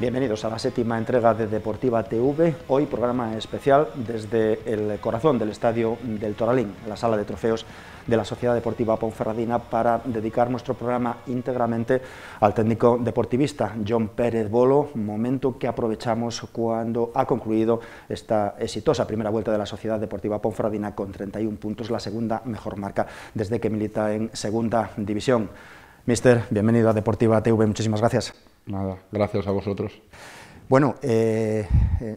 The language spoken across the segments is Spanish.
Bienvenidos a la séptima entrega de Deportiva TV, hoy programa especial desde el corazón del Estadio del Toralín, la sala de trofeos de la Sociedad Deportiva Ponferradina, para dedicar nuestro programa íntegramente al técnico deportivista John Pérez Bolo, momento que aprovechamos cuando ha concluido esta exitosa primera vuelta de la Sociedad Deportiva Ponferradina con 31 puntos, la segunda mejor marca desde que milita en Segunda División. Mister, bienvenido a Deportiva TV, muchísimas gracias. Nada, gracias a vosotros. Bueno, eh,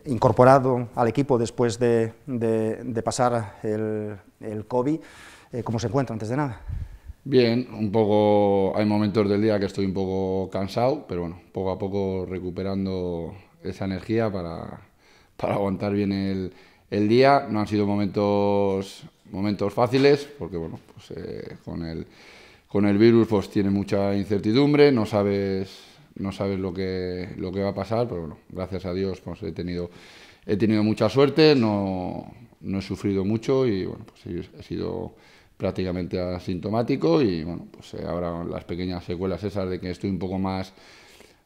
incorporado al equipo después de, pasar el, COVID, eh, ¿cómo se encuentra antes de nada? Bien, un poco, hay momentos del día que estoy un poco cansado, pero bueno, poco a poco recuperando esa energía para, aguantar bien el, día. No han sido momentos, momentos fáciles, porque bueno, pues, eh, con, el, con el virus pues tiene mucha incertidumbre, no sabes no sabes lo que, lo que va a pasar, pero bueno, gracias a Dios pues, he, tenido, he tenido mucha suerte, no, he sufrido mucho y bueno, pues, he, sido prácticamente asintomático y bueno, pues eh, ahora las pequeñas secuelas esas de que estoy un poco más,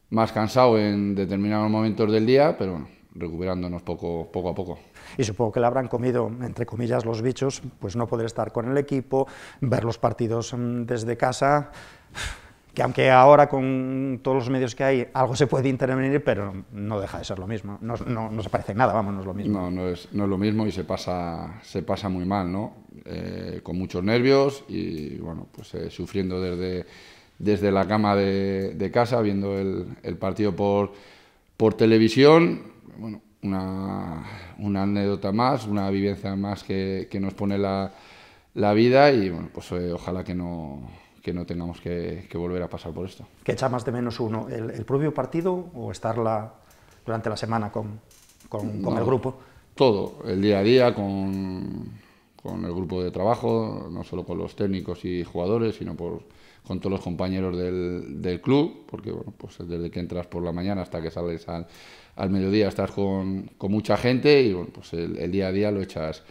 más cansado en determinados momentos del día, pero recuperándonos poco, poco a poco. Y supongo que le habrán comido, entre comillas, los bichos, pues no poder estar con el equipo, ver los partidos mm, desde casa que aunque ahora con todos los medios que hay algo se puede intervenir, pero no deja de ser lo mismo. No, no, se parece nada, vamos, no es lo mismo. No, no es, lo mismo y se pasa, se pasa muy mal, ¿no? Eh, con muchos nervios y, bueno, pues eh, sufriendo desde, desde la cama de, casa, viendo el, partido por, por televisión. Bueno, una, anécdota más, una vivencia más que, nos pone la, vida y, bueno, pues eh, ojalá que no que no tengamos que, que, volver a pasar por esto. ¿Qué echa más de menos uno? ¿El, el propio partido o estar durante la semana con, con, con el grupo? Todo, el día a día con, con, el grupo de trabajo, no solo con los técnicos y jugadores, sino por, con todos los compañeros del, del club, porque bueno, pues desde que entras por la mañana hasta que sales al, al mediodía estás con, mucha gente y pues el, el día a día lo echas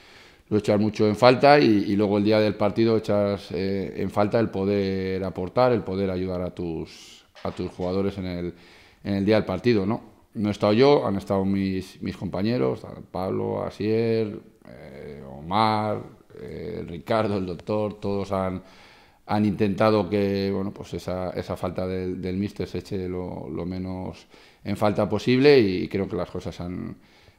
lo echas mucho en falta y, luego el día del partido echas eh, en falta el poder aportar, el poder ayudar a tus, a tus jugadores en el, día del partido, ¿no? No he estado yo, han estado mis, mis compañeros, Pablo, Asier, eh, Omar, eh, Ricardo, el doctor, todos han, intentado que bueno, pues esa, esa falta del, del míster se eche lo, lo menos en falta posible y creo que las cosas han,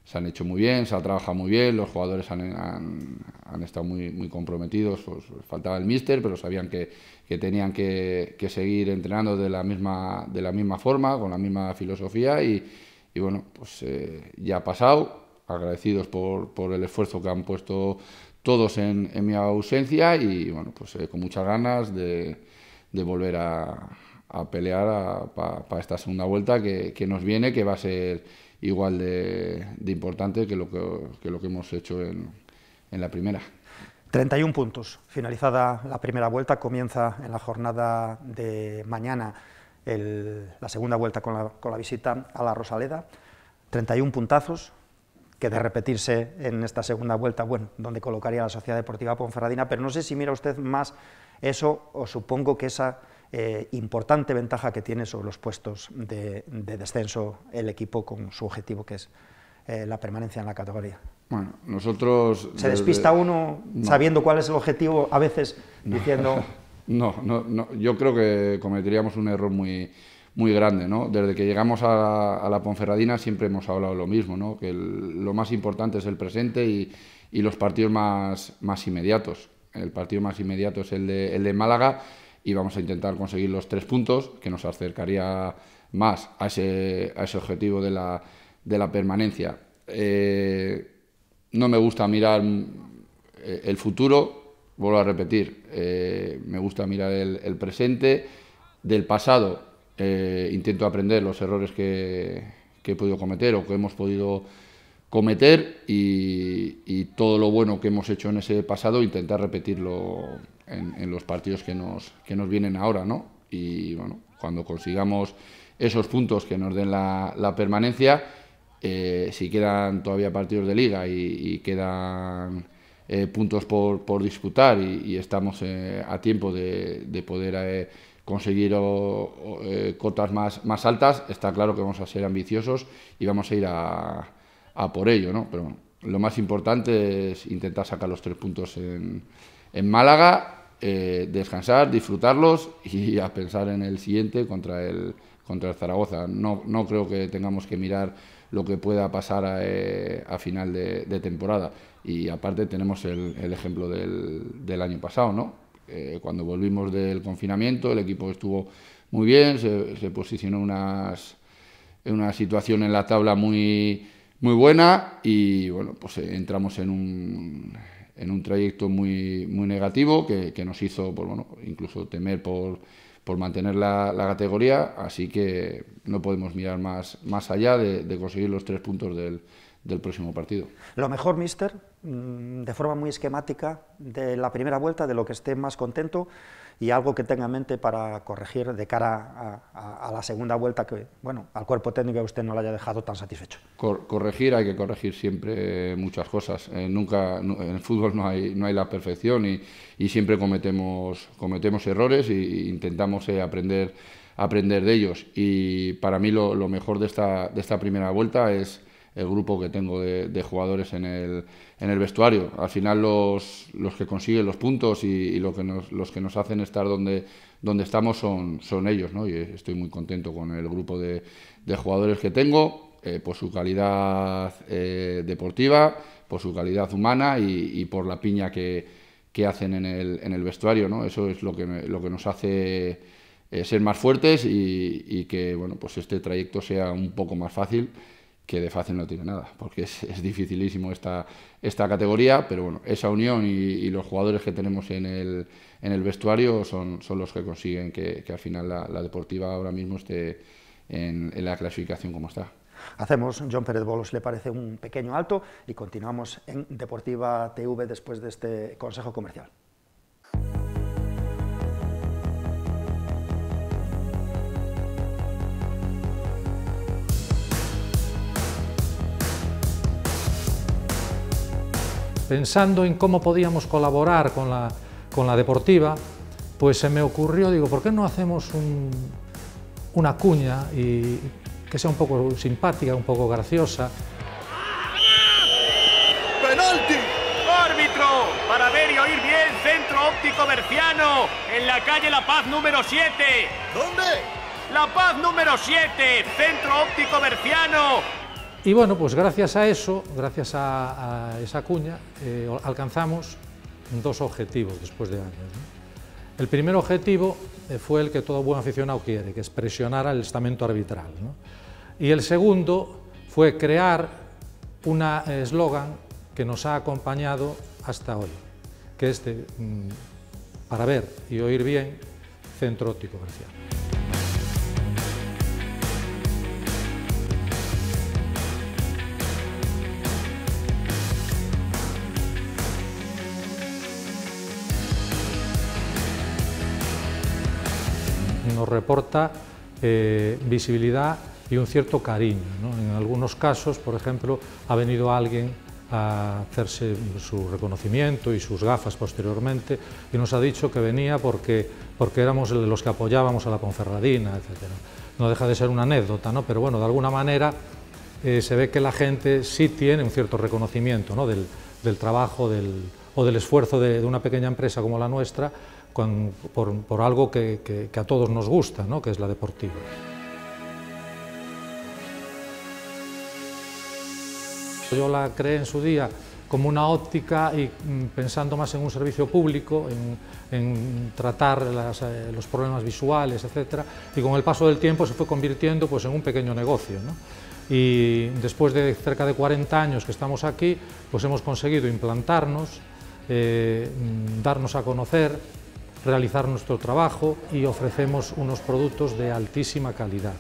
se han hecho muy bien, se ha trabajado muy bien, los jugadores han, han, estado muy, muy comprometidos, pues, pues, faltaba el míster, pero sabían que, que tenían que, que, seguir entrenando de la, misma, de la misma forma, con la misma filosofía y, y bueno, pues eh, ya ha pasado, agradecidos por, por, el esfuerzo que han puesto todos en, en mi ausencia y bueno, pues eh, con muchas ganas de, de volver a, a pelear para esta segunda vuelta que, que nos viene, que va a ser igual de, importante que lo que, lo que hemos hecho en, la primera. 31 puntos. Finalizada la primera vuelta, comienza en la jornada de mañana la segunda vuelta con la, con la, visita a la Rosaleda. 31 puntazos, que de repetirse en esta segunda vuelta, bueno, donde colocaría la Sociedad Deportiva Ponferradina, pero no sé si mira usted más eso o supongo que esa eh, importante ventaja que tiene sobre los puestos de, descenso el equipo con su objetivo que es eh, la permanencia en la categoría. Bueno, nosotros... ¿Se despista uno sabiendo cuál es el objetivo a veces diciendo... no, no, no, yo creo que cometeríamos un error muy, muy grande. ¿no? Desde que llegamos a, la Ponferradina siempre hemos hablado lo mismo, ¿no? que lo más importante es el presente y, los partidos más, más inmediatos. El partido más inmediato es el el de Málaga y vamos a intentar conseguir los tres puntos, que nos acercaría más a ese, a ese objetivo de la, permanencia. Eh, no me gusta mirar eh, el futuro, vuelvo a repetir, eh, me gusta mirar el, presente, del pasado intento aprender los errores que he podido cometer o que hemos podido cometer y, todo lo bueno que hemos hecho en ese pasado intentar repetirlo en, los partidos que nos, que nos vienen ahora, ¿no? Y bueno, cuando consigamos esos puntos que nos den la, permanencia, eh, si quedan todavía partidos de liga y, quedan eh, puntos por, por, disputar y, estamos eh, a tiempo de, poder conseguir o, cotas más, más altas, está claro que vamos a ser ambiciosos y vamos a ir a a por ello, ¿no? Pero lo más importante es intentar sacar los tres puntos en, Málaga, eh, descansar, disfrutarlos y a pensar en el siguiente contra el, contra el Zaragoza. No, no creo que tengamos que mirar lo que pueda pasar eh, a, final de, temporada. Y aparte tenemos el, ejemplo del, año pasado, ¿no? Eh, cuando volvimos del confinamiento, el equipo estuvo muy bien, se, posicionó unas, en una situación en la tabla muy muy buena y bueno, pues eh, entramos en un, en un trayecto muy, muy negativo que, nos hizo pues, bueno, incluso temer por, por mantener la, categoría, así que no podemos mirar más, más allá de, conseguir los tres puntos del, del próximo partido. Lo mejor, mister, mm, de forma muy esquemática, de la primera vuelta, de lo que esté más contento, y algo que tenga en mente para corregir de cara a, la segunda vuelta que, bueno, al cuerpo técnico usted no lo haya dejado tan satisfecho. corregir, hay que corregir siempre eh, muchas cosas. Eh, nunca, en el fútbol no hay, no hay la perfección y, y siempre cometemos, cometemos errores e intentamos eh, aprender, aprender de ellos. Y para mí lo, mejor de esta, de esta primera vuelta es el grupo que tengo de jugadores en el en el vestuario. Al final los, los que consiguen los puntos y, lo que los que nos hacen estar donde, donde estamos son, ellos, ¿no? Y estoy muy contento con el grupo de, jugadores que tengo, eh, por su calidad eh, deportiva, por su calidad humana y, por la piña que, hacen en el, en el vestuario, ¿no? Eso es lo que, lo que nos hace eh, ser más fuertes y, y que, bueno, pues este trayecto sea un poco más fácil que de fácil no tiene nada, porque es, dificilísimo esta, esta categoría, pero bueno, esa unión y, los jugadores que tenemos en el, en el vestuario son, los que consiguen que, al final la, deportiva ahora mismo esté en, en la clasificación como está. Hacemos, John Pérez Bolos, le parece un pequeño alto y continuamos en Deportiva TV después de este consejo comercial. pensando en cómo podíamos colaborar con la, con la deportiva, pues se me ocurrió, digo, ¿por qué no hacemos un, una cuña y que sea un poco simpática, un poco graciosa? ¡Penalti! ¡Árbitro! Para ver y oír bien, Centro Óptico Berciano, en la calle La Paz número 7. ¿Dónde? La Paz número 7, Centro Óptico Berciano, y bueno, pues gracias a eso, gracias a, esa cuña, eh, alcanzamos dos objetivos después de años. El primer objetivo eh, fue el que todo buen aficionado quiere, que es presionar al estamento arbitral. Y el segundo fue crear un eslogan que nos ha acompañado hasta hoy, que es mm, para ver y oír bien centro óptico reporta eh, visibilidad y un cierto cariño. En algunos casos, por ejemplo, ha venido alguien a hacerse su reconocimiento y sus gafas posteriormente y nos ha dicho que venía porque, porque éramos los que apoyábamos a la Conferradina, etcétera... No deja de ser una anécdota, ¿no? pero bueno, de alguna manera eh, se ve que la gente sí tiene un cierto reconocimiento del, trabajo o del esfuerzo de una pequeña empresa como la nuestra por, algo que, a todos nos gusta, que es la deportiva. Yo la creé en su día como una óptica y mm, pensando más en un servicio público, en, tratar eh, los problemas visuales, etcétera... Y con el paso del tiempo se fue convirtiendo pues, en un pequeño negocio. Y después de cerca de 40 años que estamos aquí, pues hemos conseguido implantarnos, eh, mm, darnos a conocer, realizar nuestro trabajo y ofrecemos unos productos de altísima calidad,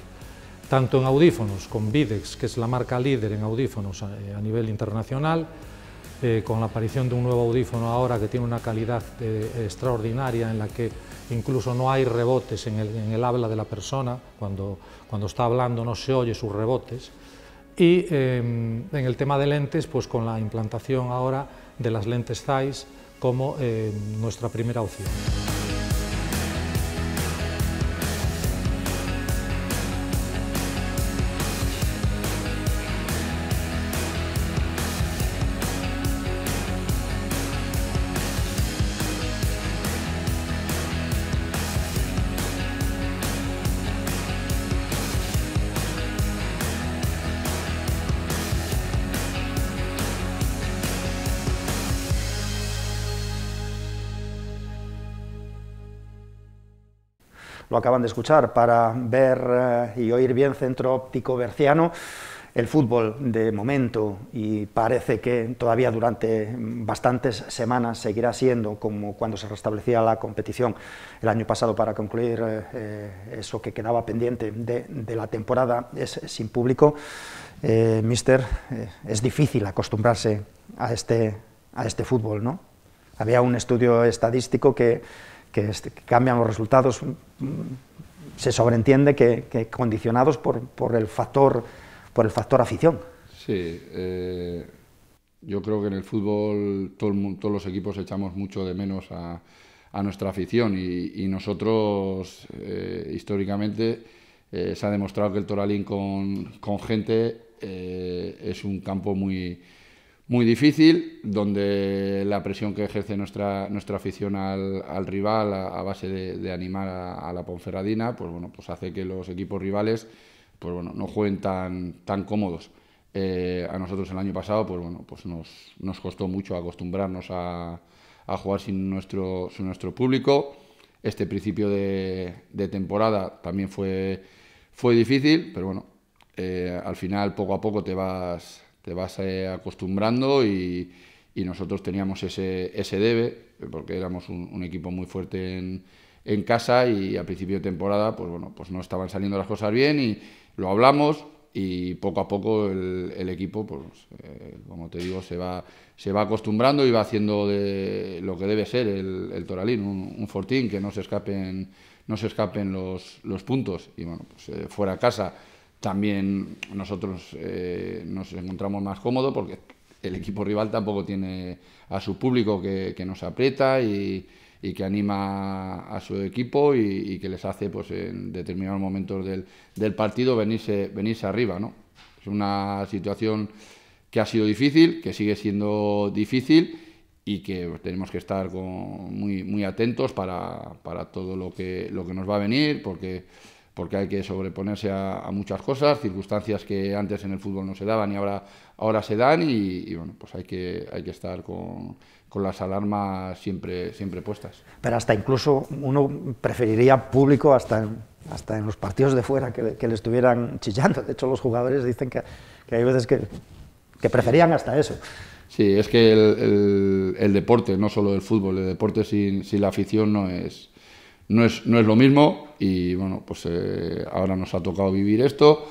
tanto en audífonos con Videx, que es la marca líder en audífonos eh, a, nivel internacional, eh, con la aparición de un nuevo audífono ahora que tiene una calidad eh, extraordinaria en la que incluso no hay rebotes en el, habla de la persona, cuando, cuando, está hablando no se oye sus rebotes, y em, en el tema de lentes, pues con la implantación ahora de las lentes Zeiss, como eh, nuestra primera opción. lo acaban de escuchar, para ver eh, y oír bien Centro Óptico Berciano el fútbol de momento y parece que todavía durante bastantes semanas seguirá siendo como cuando se restablecía la competición el año pasado para concluir eh, eh, eso que quedaba pendiente de, la temporada es sin público. mister, es difícil acostumbrarse a este, a este fútbol, ¿no? Había un estudio estadístico que que, cambian los resultados, se sobreentiende que, condicionados por, el factor, por el factor afición. Sí, eh, yo creo que en el fútbol todos los equipos echamos mucho de menos a, nuestra afición y, nosotros eh, históricamente eh, se ha demostrado que el Toralín con gente es un campo muy muy difícil, donde la presión que ejerce nuestra, nuestra afición al, rival a, base de, animar a, la Ponferradina, pues bueno, pues hace que los equipos rivales pues bueno, no jueguen tan, tan cómodos. Eh, a nosotros el año pasado pues bueno, pues nos, nos costó mucho acostumbrarnos a, jugar sin nuestro, sin nuestro público. Este principio de, temporada también fue, fue difícil, pero bueno, eh, al final poco a poco te vas te vas eh, acostumbrando y, nosotros teníamos ese, ese debe, porque éramos un, equipo muy fuerte en, casa y a principio de temporada, pues bueno, pues no estaban saliendo las cosas bien y lo hablamos y poco a poco el, equipo, pues eh, como te digo, se va, se va acostumbrando y va haciendo de lo que debe ser el, Toralín, un, fortín que no se escapen, no se escapen los, puntos y bueno, pues eh, fuera casa también nosotros eh, nos encontramos más cómodos porque el equipo rival tampoco tiene a su público que, nos aprieta y, que anima a su equipo y, que les hace pues, en determinados momentos del, partido venirse, venirse arriba. ¿no? Es una situación que ha sido difícil, que sigue siendo difícil y que tenemos que estar muy, muy atentos para, para todo lo que, lo que nos va a venir porque porque hay que sobreponerse a, muchas cosas, circunstancias que antes en el fútbol no se daban y ahora, ahora se dan y, bueno, pues hay que, hay que estar con, las alarmas siempre, siempre puestas. Pero hasta incluso uno preferiría público hasta en, hasta en los partidos de fuera que, le estuvieran chillando. De hecho, los jugadores dicen que, hay veces que, preferían hasta eso. Sí, es que el, deporte, no solo el fútbol, el deporte sin, sin la afición no es no es, no es lo mismo y bueno, pues eh, ahora nos ha tocado vivir esto.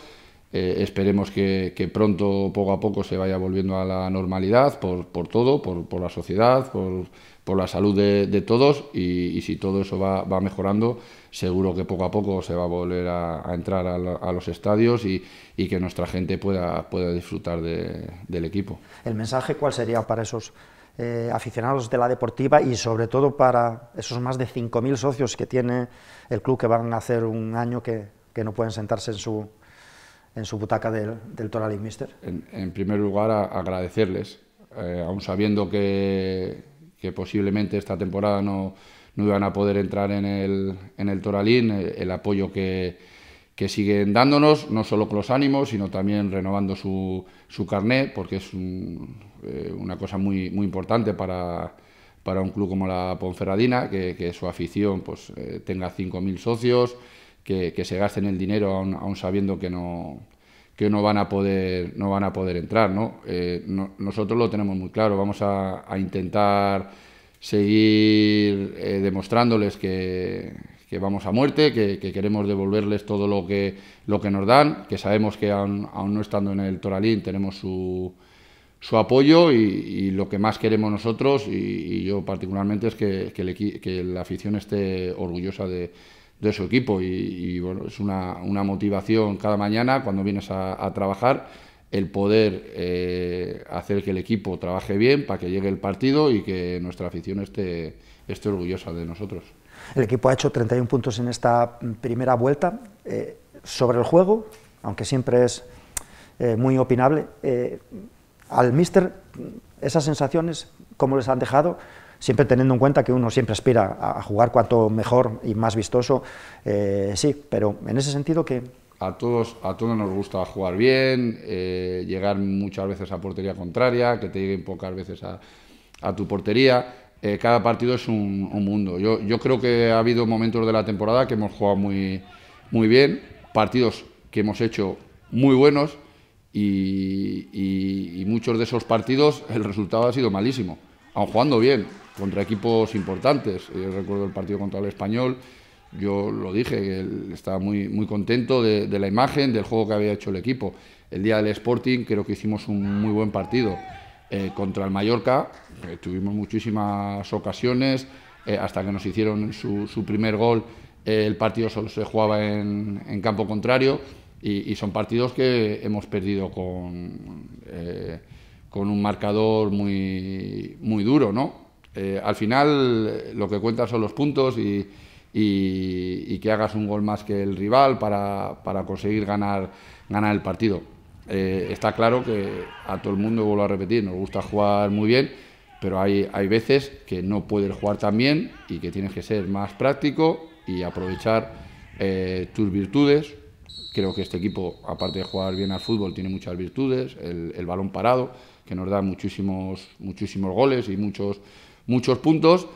Eh, esperemos que, pronto, poco a poco, se vaya volviendo a la normalidad por, todo, por, la sociedad, por, la salud de, todos y, si todo eso va, mejorando, seguro que poco a poco se va a volver a, entrar a, los estadios y, y, que nuestra gente pueda, pueda disfrutar del equipo. ¿El mensaje cuál sería para esos eh, aficionados de la deportiva y sobre todo para esos más de 5.000 socios que tiene el club que van a hacer un año que, no pueden sentarse en su, en su butaca del, Toralín, mister. En, primer lugar, agradecerles, eh, aún sabiendo que, posiblemente esta temporada no, no iban a poder entrar en el, Toralín, eh, el, apoyo que, siguen dándonos, no solo con los ánimos, sino también renovando su, su carné, porque es un, eh, una cosa muy, muy importante para, un club como la Ponferradina, que, su afición pues, eh, tenga 5.000 socios, que, se gasten el dinero aún, sabiendo que no que no van a poder no van a poder entrar ¿no? Eh, nosotros lo tenemos muy claro vamos a, intentar seguir demostrándoles que, vamos a muerte, que, queremos devolverles todo lo que, lo que nos dan, que sabemos que aún no estando en el Toralín tenemos su, su apoyo y, lo que más queremos nosotros y, yo particularmente es que, la afición esté orgullosa de, su equipo y, bueno, es una, motivación cada mañana cuando vienes a, trabajar el poder eh, hacer que el equipo trabaje bien para que llegue el partido y que nuestra afición esté, esté orgullosa de nosotros. El equipo ha hecho 31 puntos en esta mm, primera vuelta. Eh, sobre el juego, aunque siempre es eh, muy opinable, al mister esas sensaciones, ¿cómo les han dejado? Siempre teniendo en cuenta que uno siempre aspira a jugar cuanto mejor y más vistoso, eh, sí, pero en ese sentido que... A todos, a todos nos gusta jugar bien, eh, llegar muchas veces a portería contraria, que te lleguen pocas veces a, tu portería, eh, cada partido es un, mundo. Yo, creo que ha habido momentos de la temporada que hemos jugado muy, muy bien, partidos que hemos hecho muy buenos, y, muchos de esos partidos el resultado ha sido malísimo, aun jugando bien contra equipos importantes. Eh, yo recuerdo el partido contra el español, yo lo dije, estaba muy, muy contento de, la imagen, del juego que había hecho el equipo. El día del Sporting creo que hicimos un muy buen partido. Eh, contra el Mallorca eh, tuvimos muchísimas ocasiones, hasta que nos hicieron su, primer gol el partido solo se jugaba en campo contrario y, son partidos que hemos perdido con, eh, con un marcador muy, duro, ¿no? Eh, al final lo que cuentan son los puntos y, y, que hagas un gol más que el rival para, conseguir ganar, ganar el partido. Eh, está claro que a todo el mundo, vuelvo a repetir, nos gusta jugar muy bien, pero hay, hay veces que no puedes jugar tan bien y que tienes que ser más práctico y aprovechar tus virtudes Creo que este equipo, aparte de jugar bien al fútbol, tiene muchas virtudes, el, balón parado, que nos da muchísimos, muchísimos goles y muchos, muchos puntos,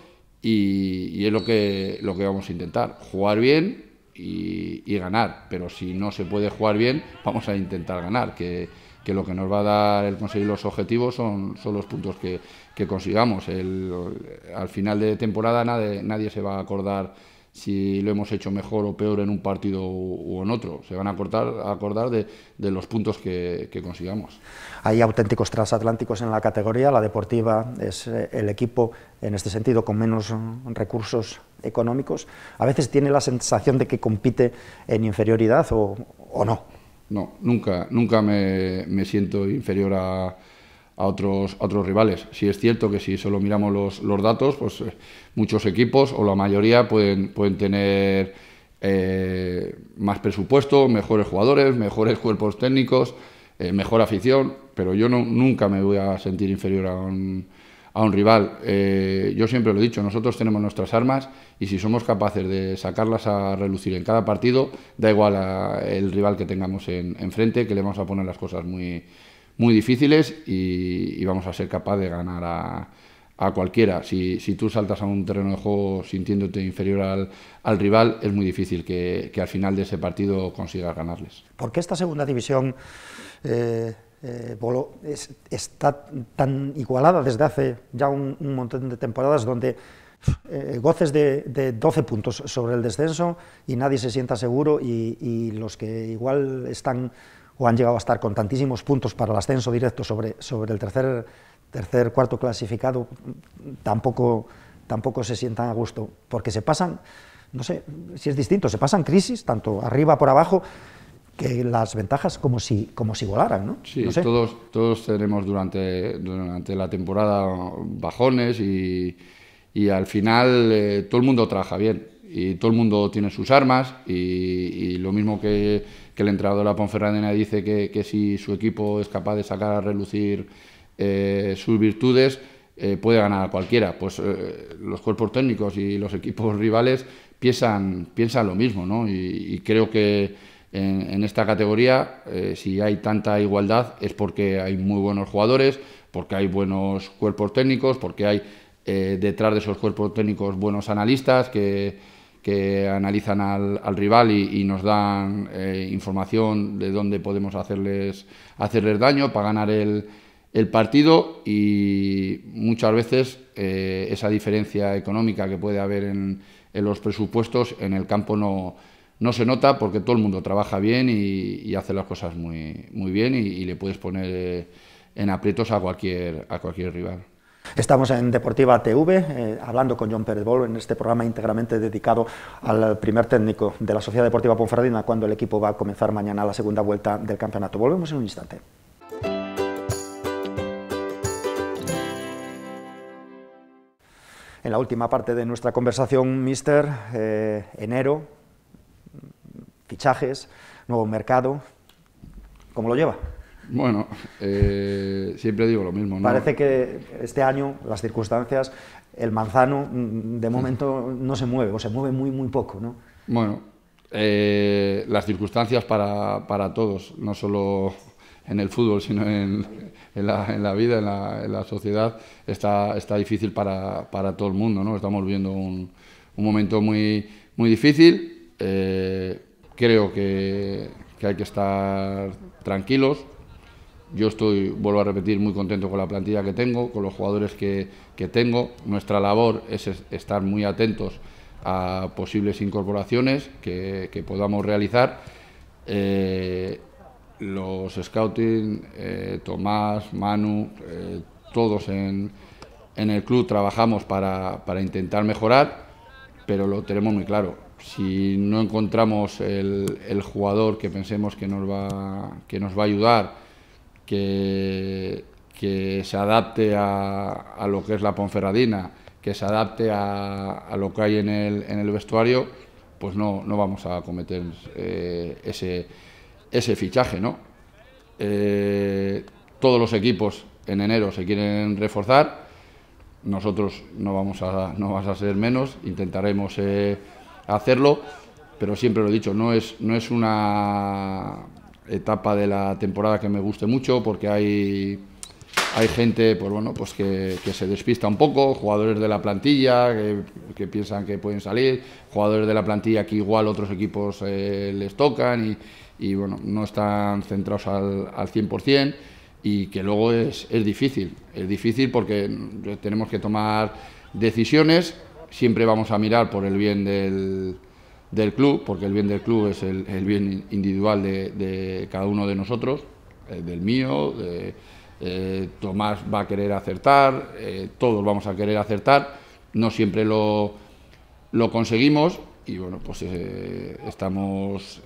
y, es lo que, lo que vamos a intentar, jugar bien y, ganar, pero si no se puede jugar bien, vamos a intentar ganar, que, lo que nos va a dar el conseguir los objetivos son, son los puntos que, consigamos. El, al final de temporada nadie, nadie se va a acordar si lo hemos hecho mejor o peor en un partido o en otro. Se van a, a acordar de, los puntos que, consigamos. Hay auténticos transatlánticos en la categoría. La deportiva es eh, el equipo, en este sentido, con menos mm, recursos económicos. A veces tiene la sensación de que compite en inferioridad o, no. No, nunca, nunca me siento inferior a a otros, otros rivales. Si es cierto que si solo miramos los, datos, pues eh, muchos equipos o la mayoría pueden, pueden tener eh, más presupuesto, mejores jugadores, mejores cuerpos técnicos, eh, mejor afición, pero yo no, nunca me voy a sentir inferior a un, rival. yo siempre lo he dicho, nosotros tenemos nuestras armas y si somos capaces de sacarlas a relucir en cada partido, da igual el rival que tengamos en, enfrente, que le vamos a poner las cosas muy muy difíciles y, vamos a ser capaz de ganar a, cualquiera. Si, tú saltas a un terreno de juego sintiéndote inferior al, rival, es muy difícil que, al final de ese partido consigas ganarles. ¿Por qué esta segunda división eh, eh es, está tan igualada desde hace ya un, montón de temporadas donde eh, goces de, 12 puntos sobre el descenso y nadie se sienta seguro y, y los que igual están o han llegado a estar con tantísimos puntos para el ascenso directo sobre, sobre el tercer, tercer, cuarto clasificado, tampoco, tampoco se sientan a gusto, porque se pasan, no sé si es distinto, se pasan crisis, tanto arriba por abajo, que las ventajas como si, como si volaran, Sí, todos, todos tenemos durante, durante la temporada bajones y, al final eh, todo el mundo trabaja bien y todo el mundo tiene sus armas y, lo mismo que, que, el entrenador de la Ponferradina dice que, si su equipo es capaz de sacar a relucir eh, sus virtudes, eh, puede ganar a cualquiera. Pues eh, los cuerpos técnicos y los equipos rivales piensan, piensan lo mismo ¿no? y, creo que en, en esta categoría, eh, si hay tanta igualdad, es porque hay muy buenos jugadores, porque hay buenos cuerpos técnicos, porque hay detrás de esos cuerpos técnicos buenos analistas que que analizan al, rival y, nos dan eh, información de dónde podemos hacerles, hacerles daño para ganar el, partido y muchas veces eh, esa diferencia económica que puede haber en, los presupuestos en el campo no, no se nota porque todo el mundo trabaja bien y, hace las cosas muy, muy bien y, y le puedes poner eh, en aprietos a cualquier, a cualquier rival. Estamos en Deportiva TV eh, hablando con John Pérez Bol en este programa íntegramente dedicado al primer técnico de la Sociedad Deportiva Ponferradina cuando el equipo va a comenzar mañana la segunda vuelta del campeonato. Volvemos en un instante. En la última parte de nuestra conversación, Mister, eh, enero, fichajes, nuevo mercado, ¿cómo lo lleva? Bueno, eh, siempre digo lo mismo. Parece que este año, las circunstancias, el manzano mm, de momento no se mueve, o se mueve muy, muy poco, ¿no? Bueno, eh, las circunstancias para, para, todos, no solo en el fútbol, sino en, la, vida, en la, sociedad, está, está difícil para, para, todo el mundo, ¿no? Estamos viviendo un, momento muy, muy difícil. Eh, creo que, que hay que estar tranquilos, yo estoy, vuelvo a repetir, muy contento con la plantilla que tengo, con los jugadores que, que tengo. Nuestra labor es estar muy atentos a posibles incorporaciones que, que podamos realizar. Eh, los scouting, eh, Tomás, Manu, eh, todos en, en, el club trabajamos para, para, intentar mejorar, pero lo tenemos muy claro. Si no encontramos el, el jugador que pensemos que nos va, que nos va a ayudar, que, se adapte a, lo que es la Ponferradina, que se adapte a, lo que hay en el, vestuario, pues no, no vamos a cometer eh, ese, ese fichaje, ¿no? Eh, todos los equipos en enero se quieren reforzar, nosotros no vamos a, no vas a ser menos, intentaremos eh, hacerlo, pero siempre lo he dicho, no es, no es una etapa de la temporada que me guste mucho porque hay, hay gente pues bueno, pues que, se despista un poco, jugadores de la plantilla que, piensan que pueden salir, jugadores de la plantilla que igual otros equipos eh, les tocan y, bueno, no están centrados al, al 100% y que luego es, es difícil, es difícil porque tenemos que tomar decisiones, siempre vamos a mirar por el bien del del club, porque el bien del club es el, bien individual de, cada uno de nosotros, eh, del mío, de, eh, Tomás va a querer acertar, eh, todos vamos a querer acertar, no siempre lo, lo conseguimos y bueno, pues estamos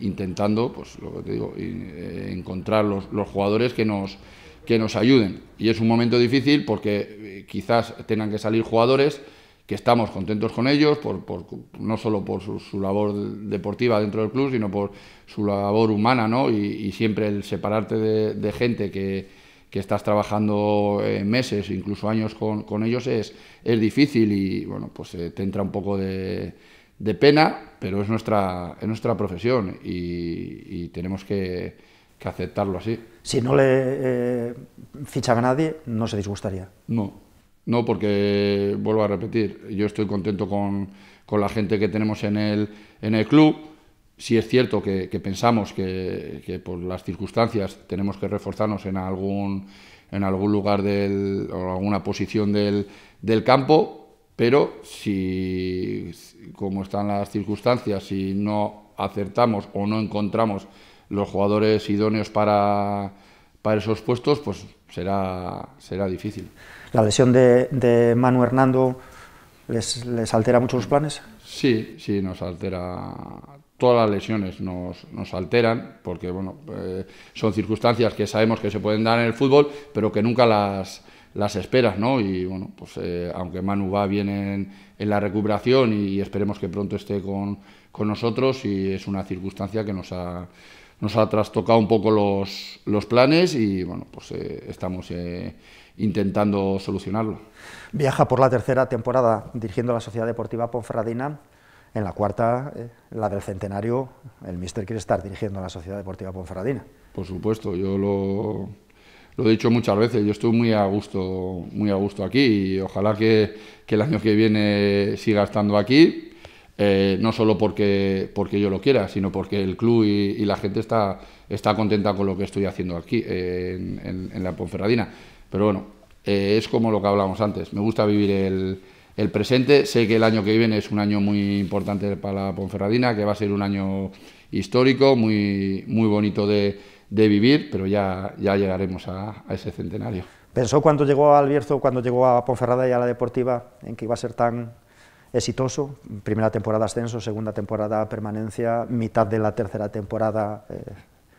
intentando, pues lo que te digo, encontrar los, los jugadores que nos, que nos ayuden. Y es un momento difícil porque quizás tengan que salir jugadores que estamos contentos con ellos, por, por no solo por su, labor deportiva dentro del club, sino por su labor humana, ¿no? Y, siempre el separarte de, gente que, estás trabajando eh, meses, incluso años con, ellos, es, es difícil y, bueno, pues eh, te entra un poco de, de, pena, pero es nuestra, es nuestra profesión y, tenemos que, aceptarlo así. Si no le eh, fichaba a nadie, no se disgustaría. No. No, porque, vuelvo a repetir, yo estoy contento con, con la gente que tenemos en el, en el club. Si es cierto que, pensamos que, por las circunstancias tenemos que reforzarnos en algún, en algún lugar del, o alguna posición del, del campo, pero si, como están las circunstancias, si no acertamos o no encontramos los jugadores idóneos para, para esos puestos, pues será, será difícil. ¿La lesión de, de Manu Hernando les, altera mucho los planes? Sí, sí, nos altera. Todas las lesiones nos, alteran, porque bueno, eh, son circunstancias que sabemos que se pueden dar en el fútbol, pero que nunca las, las esperas, ¿no? Y bueno, pues eh, aunque Manu va bien en, la recuperación y, esperemos que pronto esté con, nosotros y es una circunstancia que nos ha, nos ha trastocado un poco los, los planes y bueno, pues eh, estamos intentando solucionarlo. Viaja por la tercera temporada dirigiendo la Sociedad Deportiva Ponferradina. En la cuarta, eh, la del centenario, el mister quiere estar dirigiendo la Sociedad Deportiva Ponferradina. Por supuesto, yo lo, he dicho muchas veces, yo estoy muy a gusto, muy a gusto aquí y ojalá que, que el año que viene siga estando aquí, eh, no solo porque, porque yo lo quiera, sino porque el club y, la gente está, está contenta con lo que estoy haciendo aquí, eh, en la Ponferradina. Pero bueno, eh, es como lo que hablábamos antes. Me gusta vivir el, presente. Sé que el año que viene es un año muy importante para la Ponferradina, que va a ser un año histórico, muy, muy bonito de, vivir, pero ya, ya llegaremos a, ese centenario. ¿Pensó cuando llegó a Albierzo, cuando llegó a Ponferrada y a la Deportiva, en que iba a ser tan exitoso? Primera temporada ascenso, segunda temporada permanencia, mitad de la tercera temporada... Eh,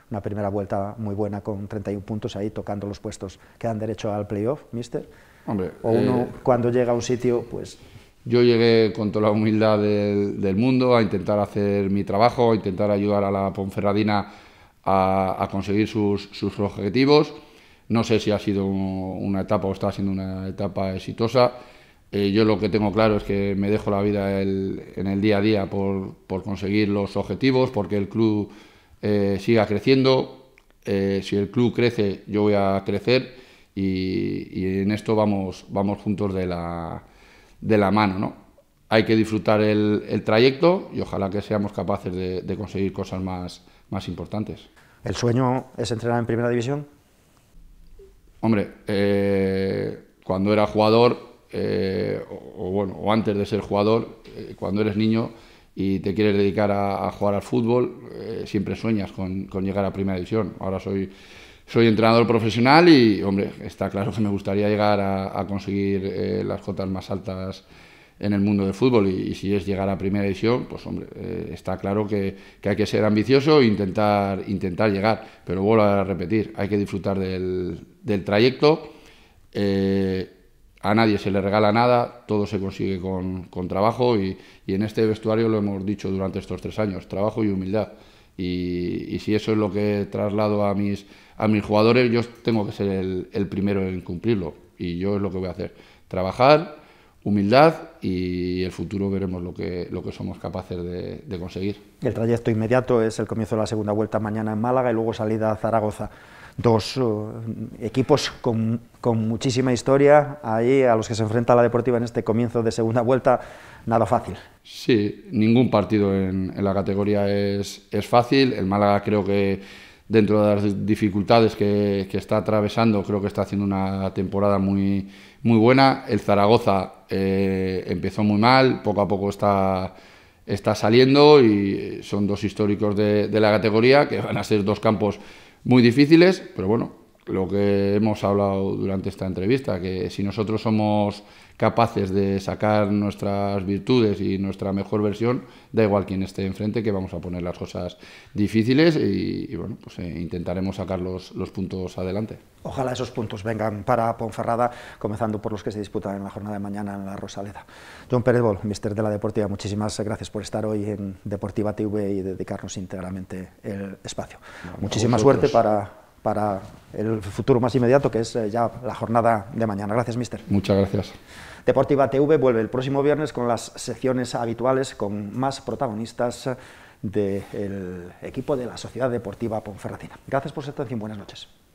una primera vuelta muy buena con 31 puntos ahí tocando los puestos que dan derecho al playoff, mister. Hombre, o uno eh, cuando llega a un sitio, pues... Yo llegué con toda la humildad del, mundo a intentar hacer mi trabajo, a intentar ayudar a la Ponferradina a, conseguir sus, sus, objetivos. No sé si ha sido una etapa o está siendo una etapa exitosa. Eh, yo lo que tengo claro es que me dejo la vida en el día a día por, por conseguir los objetivos, porque el club eh, siga creciendo. Eh, si el club crece, yo voy a crecer y, en esto vamos, vamos juntos de la, mano. ¿no? Hay que disfrutar el, trayecto y ojalá que seamos capaces de, conseguir cosas más, importantes. ¿El sueño es entrenar en primera división? Hombre, eh, cuando era jugador, o, bueno, o antes de ser jugador, cuando eres niño, y te quieres dedicar a, jugar al fútbol, eh, siempre sueñas con, llegar a primera división. Ahora soy, soy entrenador profesional y, hombre, está claro que me gustaría llegar a, conseguir eh, las cotas más altas en el mundo del fútbol y, si es llegar a primera división, pues hombre, eh, está claro que, hay que ser ambicioso e intentar, intentar llegar, pero vuelvo a repetir, hay que disfrutar del, trayecto, a nadie se le regala nada, todo se consigue con, trabajo y, en este vestuario lo hemos dicho durante estos tres años, trabajo y humildad. Y, si eso es lo que traslado a mis, a mis jugadores, yo tengo que ser el, primero en cumplirlo y yo es lo que voy a hacer, trabajar, humildad y el futuro veremos lo que, lo que somos capaces de conseguir. El trayecto inmediato es el comienzo de la segunda vuelta mañana en Málaga y luego salida a Zaragoza dos uh, equipos con, muchísima historia ahí a los que se enfrenta la Deportiva en este comienzo de segunda vuelta, nada fácil. Sí, ningún partido en, la categoría es, es, fácil. El Málaga creo que dentro de las dificultades que, está atravesando, creo que está haciendo una temporada muy, muy buena. El Zaragoza eh, empezó muy mal, poco a poco está está saliendo y son dos históricos de la categoría que van a ser dos campos muy difíciles, pero bueno, lo que hemos hablado durante esta entrevista, que si nosotros somos capaces de sacar nuestras virtudes y nuestra mejor versión, da igual quién esté enfrente, que vamos a poner las cosas difíciles y, bueno, pues eh, intentaremos sacar los, puntos adelante. Ojalá esos puntos vengan para Ponferrada, comenzando por los que se disputan en la jornada de mañana en la Rosaleda. John Pérez Bol, mister de la Deportiva, muchísimas gracias por estar hoy en Deportiva TV y dedicarnos íntegramente el espacio. muchísima suerte para para el futuro más inmediato, que es eh, ya la jornada de mañana. Gracias, mister. Muchas gracias. Deportiva TV vuelve el próximo viernes con las secciones habituales, con más protagonistas eh, del equipo de la Sociedad Deportiva Ponferratina. Gracias por su atención. Buenas noches.